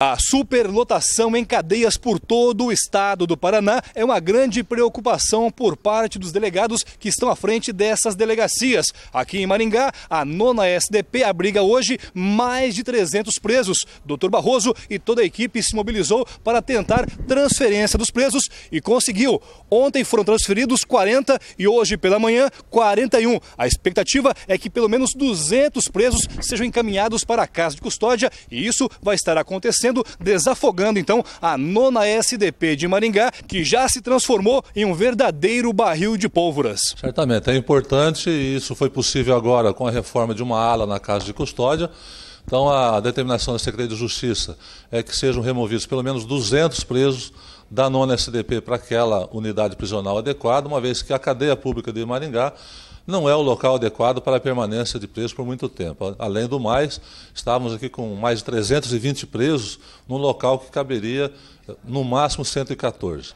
A superlotação em cadeias por todo o estado do Paraná é uma grande preocupação por parte dos delegados que estão à frente dessas delegacias. Aqui em Maringá, a nona SDP abriga hoje mais de 300 presos. Dr. Barroso e toda a equipe se mobilizou para tentar transferência dos presos e conseguiu. Ontem foram transferidos 40 e hoje pela manhã 41. A expectativa é que pelo menos 200 presos sejam encaminhados para a casa de custódia e isso vai estar acontecendo acontecendo, desafogando então a nona SDP de Maringá, que já se transformou em um verdadeiro barril de pólvoras. Certamente, é importante e isso foi possível agora com a reforma de uma ala na Casa de Custódia. Então, a determinação da Secretaria de Justiça é que sejam removidos pelo menos 200 presos da nona SDP para aquela unidade prisional adequada, uma vez que a cadeia pública de Maringá não é o local adequado para a permanência de presos por muito tempo. Além do mais, estávamos aqui com mais de 320 presos num local que caberia eh, no máximo 114.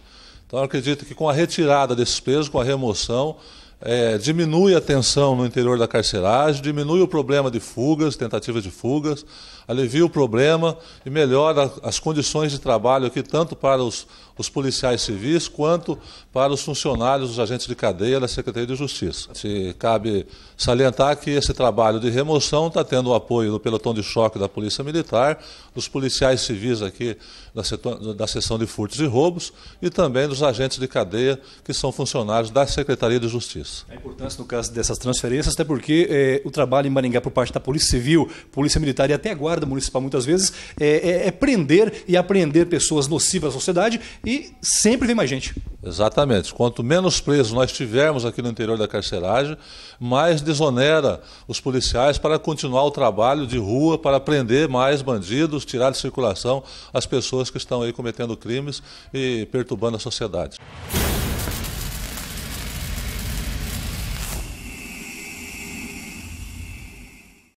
Então, acredito que com a retirada desses presos, com a remoção, é, diminui a tensão no interior da carceragem, diminui o problema de fugas, tentativas de fugas, alivia o problema e melhora as condições de trabalho aqui, tanto para os, os policiais civis quanto para os funcionários, os agentes de cadeia da Secretaria de Justiça. Se cabe salientar que esse trabalho de remoção está tendo o apoio do pelotão de choque da Polícia Militar, dos policiais civis aqui da, setor, da seção de furtos e roubos e também dos agentes de cadeia que são funcionários da Secretaria de Justiça anos. A importância no caso dessas transferências, até porque é, o trabalho em Maringá por parte da Polícia Civil, Polícia Militar e até a Guarda Municipal muitas vezes é, é, é prender e apreender pessoas nocivas à sociedade e sempre vem mais gente. Exatamente. Quanto menos presos nós tivermos aqui no interior da carceragem, mais desonera os policiais para continuar o trabalho de rua, para prender mais bandidos, tirar de circulação as pessoas que estão aí cometendo crimes e perturbando a sociedade.